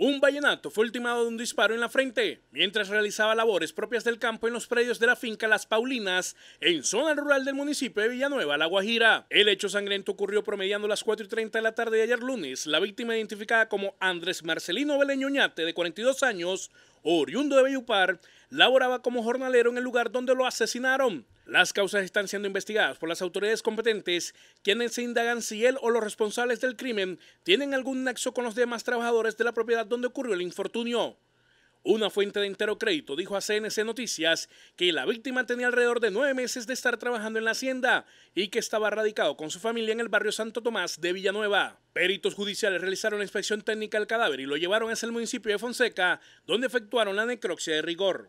Un vallenato fue ultimado de un disparo en la frente mientras realizaba labores propias del campo en los predios de la finca Las Paulinas, en zona rural del municipio de Villanueva, La Guajira. El hecho sangriento ocurrió promediando las 4 y 30 de la tarde de ayer lunes. La víctima, identificada como Andrés Marcelino Beleñoñate, de 42 años, oriundo de Bellupar, laboraba como jornalero en el lugar donde lo asesinaron. Las causas están siendo investigadas por las autoridades competentes, quienes se indagan si él o los responsables del crimen tienen algún nexo con los demás trabajadores de la propiedad donde ocurrió el infortunio. Una fuente de entero crédito dijo a CNC Noticias que la víctima tenía alrededor de nueve meses de estar trabajando en la hacienda y que estaba radicado con su familia en el barrio Santo Tomás de Villanueva. Peritos judiciales realizaron la inspección técnica del cadáver y lo llevaron hacia el municipio de Fonseca, donde efectuaron la necropsia de rigor.